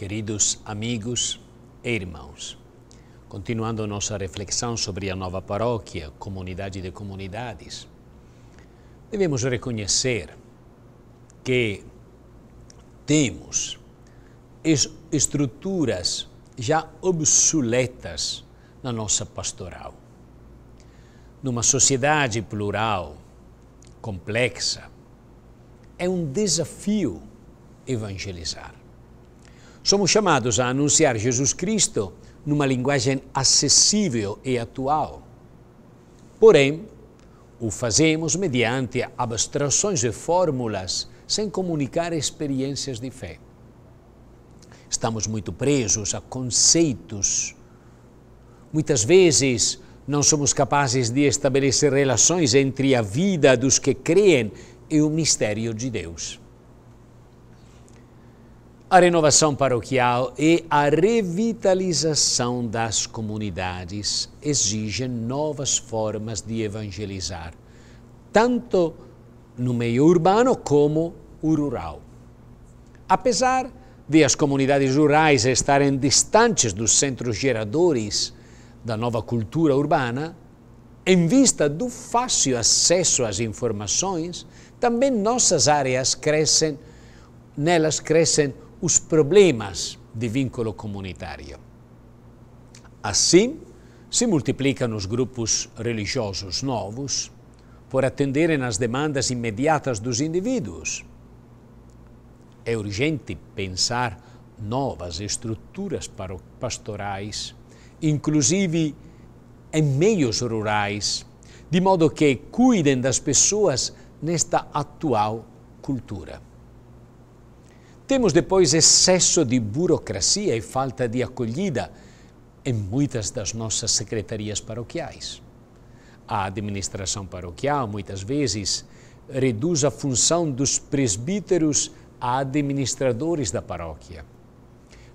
Queridos amigos e irmãos, continuando nossa reflexão sobre a nova paróquia, comunidade de comunidades, devemos reconhecer que temos estruturas já obsoletas na nossa pastoral. Numa sociedade plural, complexa, é um desafio evangelizar. Somos chamados a anunciar Jesus Cristo numa linguagem acessível e atual. Porém, o fazemos mediante abstrações e fórmulas sem comunicar experiências de fé. Estamos muito presos a conceitos. Muitas vezes não somos capazes de estabelecer relações entre a vida dos que creem e o mistério de Deus a renovação paroquial e a revitalização das comunidades exigem novas formas de evangelizar, tanto no meio urbano como o rural. Apesar de as comunidades rurais estarem distantes dos centros geradores da nova cultura urbana, em vista do fácil acesso às informações, também nossas áreas crescem, nelas crescem os problemas de vínculo comunitário. Assim, se multiplicam os grupos religiosos novos por atender às demandas imediatas dos indivíduos. É urgente pensar novas estruturas pastorais, inclusive em meios rurais, de modo que cuidem das pessoas nesta atual cultura. Temos depois excesso de burocracia e falta de acolhida em muitas das nossas secretarias paroquiais. A administração paroquial, muitas vezes, reduz a função dos presbíteros a administradores da paróquia.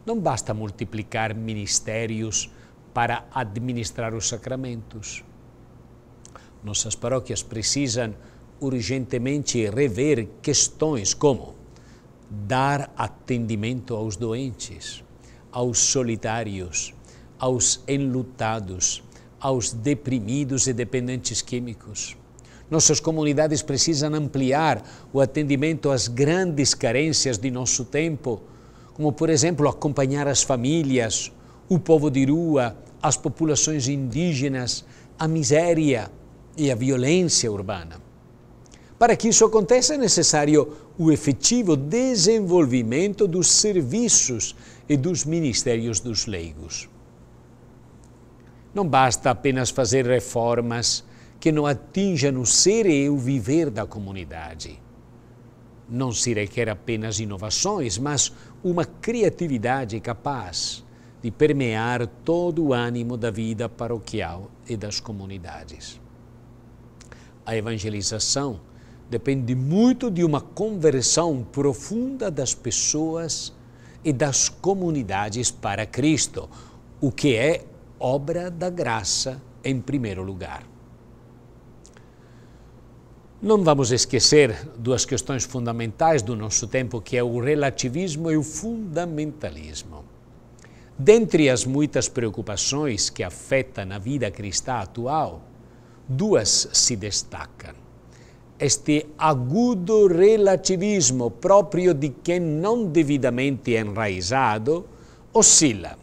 Não basta multiplicar ministérios para administrar os sacramentos. Nossas paróquias precisam urgentemente rever questões como dar atendimento aos doentes, aos solitários, aos enlutados, aos deprimidos e dependentes químicos. Nossas comunidades precisam ampliar o atendimento às grandes carências de nosso tempo, como, por exemplo, acompanhar as famílias, o povo de rua, as populações indígenas, a miséria e a violência urbana. Para que isso aconteça, é necessário o efetivo desenvolvimento dos serviços e dos ministérios dos leigos. Não basta apenas fazer reformas que não atinjam o ser e o viver da comunidade. Não se requer apenas inovações, mas uma criatividade capaz de permear todo o ânimo da vida paroquial e das comunidades. A evangelização depende muito de uma conversão profunda das pessoas e das comunidades para Cristo, o que é obra da graça em primeiro lugar. Não vamos esquecer duas questões fundamentais do nosso tempo, que é o relativismo e o fundamentalismo. Dentre as muitas preocupações que afetam a vida cristã atual, duas se destacam este agudo relativismo próprio de quem não devidamente enraizado oscila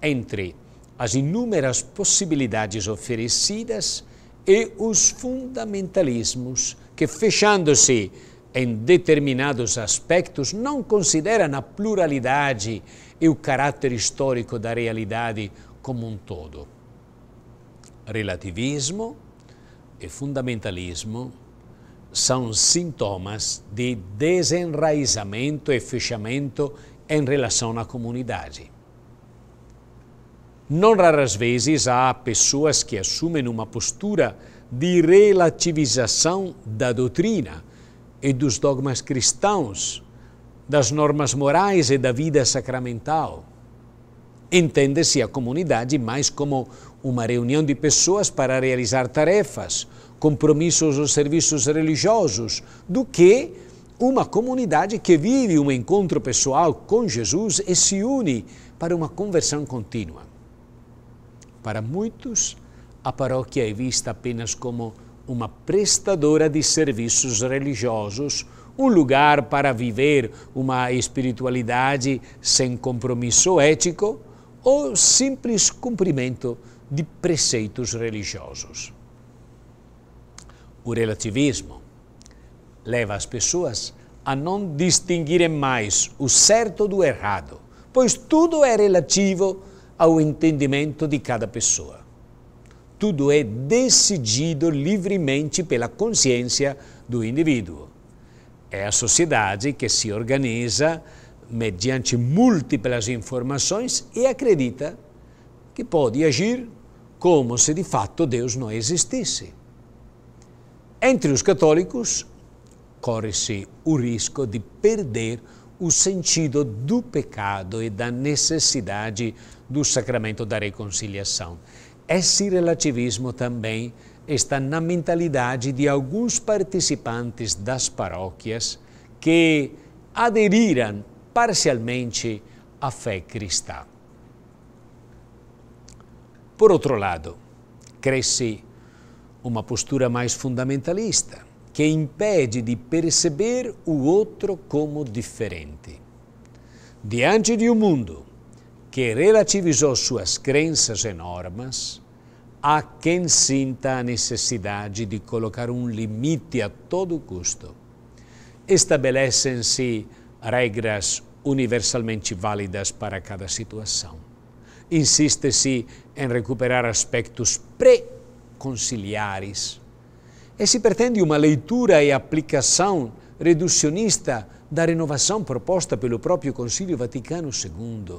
entre as inúmeras possibilidades oferecidas e os fundamentalismos que, fechando-se em determinados aspectos, não consideram a pluralidade e o caráter histórico da realidade como um todo. Relativismo e fundamentalismo são sintomas de desenraizamento e fechamento em relação à comunidade. Não raras vezes há pessoas que assumem uma postura de relativização da doutrina e dos dogmas cristãos, das normas morais e da vida sacramental. Entende-se a comunidade mais como uma reunião de pessoas para realizar tarefas compromissos ou serviços religiosos, do que uma comunidade que vive um encontro pessoal com Jesus e se une para uma conversão contínua. Para muitos, a paróquia é vista apenas como uma prestadora de serviços religiosos, um lugar para viver uma espiritualidade sem compromisso ético ou simples cumprimento de preceitos religiosos. O relativismo leva as pessoas a não distinguirem mais o certo do errado, pois tudo é relativo ao entendimento de cada pessoa. Tudo é decidido livremente pela consciência do indivíduo. É a sociedade que se organiza mediante múltiplas informações e acredita que pode agir como se de fato Deus não existisse. Entre os católicos, corre-se o risco de perder o sentido do pecado e da necessidade do sacramento da reconciliação. Esse relativismo também está na mentalidade de alguns participantes das paróquias que aderiram parcialmente à fé cristã. Por outro lado, cresce uma postura mais fundamentalista, que impede de perceber o outro como diferente. Diante de um mundo que relativizou suas crenças e normas, há quem sinta a necessidade de colocar um limite a todo custo. Estabelecem-se regras universalmente válidas para cada situação. Insiste-se em recuperar aspectos pré conciliares. E se pretende uma leitura e aplicação reducionista da renovação proposta pelo próprio Concílio Vaticano II.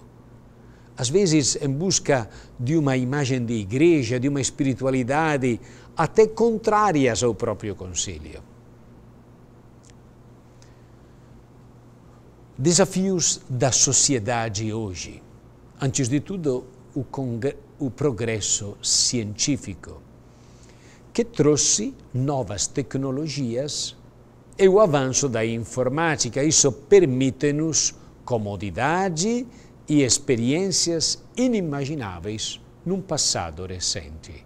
Às vezes, em busca de uma imagem de igreja, de uma espiritualidade até contrárias ao próprio Concílio. Desafios da sociedade hoje. Antes de tudo, o, o progresso científico que trouxe novas tecnologias e o avanço da informática. Isso permite-nos comodidade e experiências inimagináveis num passado recente.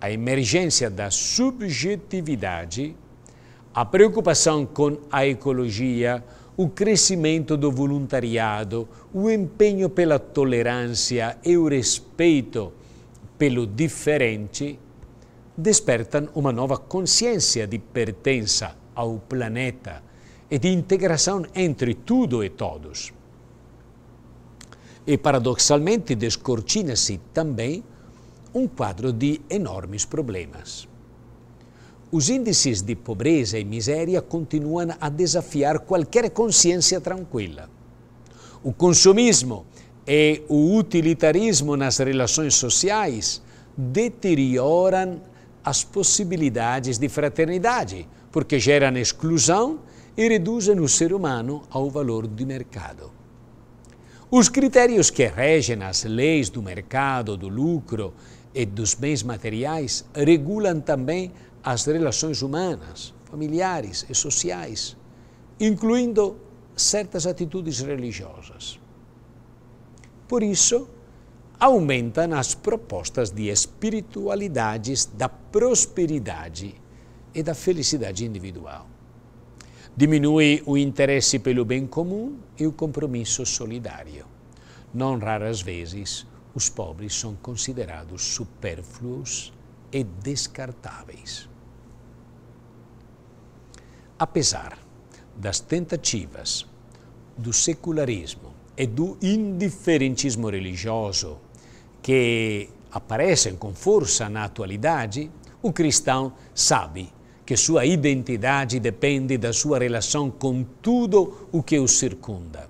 A emergência da subjetividade, a preocupação com a ecologia, o crescimento do voluntariado, o empenho pela tolerância e o respeito pelo diferente despertam uma nova consciência de pertença ao planeta e de integração entre tudo e todos. E paradoxalmente descortina-se também um quadro de enormes problemas. Os índices de pobreza e miséria continuam a desafiar qualquer consciência tranquila. O consumismo e o utilitarismo nas relações sociais deterioram as possibilidades de fraternidade, porque geram exclusão e reduzem o ser humano ao valor do mercado. Os critérios que regem as leis do mercado, do lucro e dos bens materiais regulam também as relações humanas, familiares e sociais, incluindo certas atitudes religiosas. Por isso, aumentam as propostas de espiritualidades da prosperidade e da felicidade individual. Diminui o interesse pelo bem comum e o compromisso solidário. Não raras vezes, os pobres são considerados supérfluos e descartáveis. Apesar das tentativas do secularismo e do indiferentismo religioso que aparecem com força na atualidade, o cristão sabe que sua identidade depende da sua relação com tudo o que o circunda.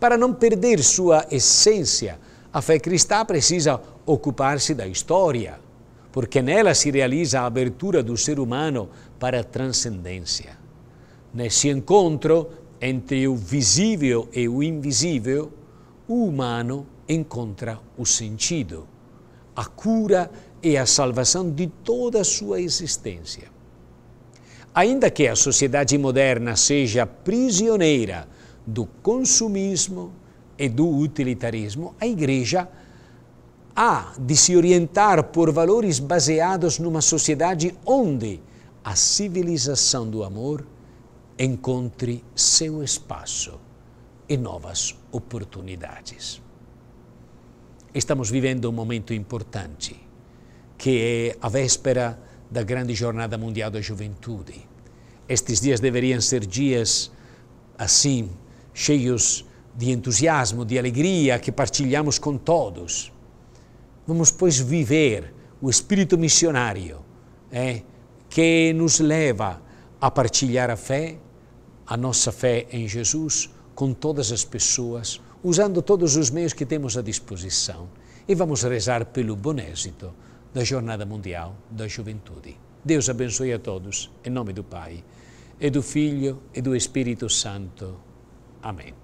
Para não perder sua essência, a fé cristã precisa ocupar-se da história, porque nela se realiza a abertura do ser humano para a transcendência. Nesse encontro entre o visível e o invisível, o humano encontra o sentido, a cura e a salvação de toda a sua existência. Ainda que a sociedade moderna seja prisioneira do consumismo e do utilitarismo, a Igreja há de se orientar por valores baseados numa sociedade onde a civilização do amor encontre seu espaço e novas oportunidades estamos vivendo um momento importante, que é a véspera da grande jornada mundial da juventude. Estes dias deveriam ser dias assim, cheios de entusiasmo, de alegria, que partilhamos com todos. Vamos, pois, viver o espírito missionário é, que nos leva a partilhar a fé, a nossa fé em Jesus, com todas as pessoas, usando todos os meios que temos à disposição e vamos rezar pelo bom êxito da Jornada Mundial da Juventude. Deus abençoe a todos, em nome do Pai, e do Filho e do Espírito Santo. Amém.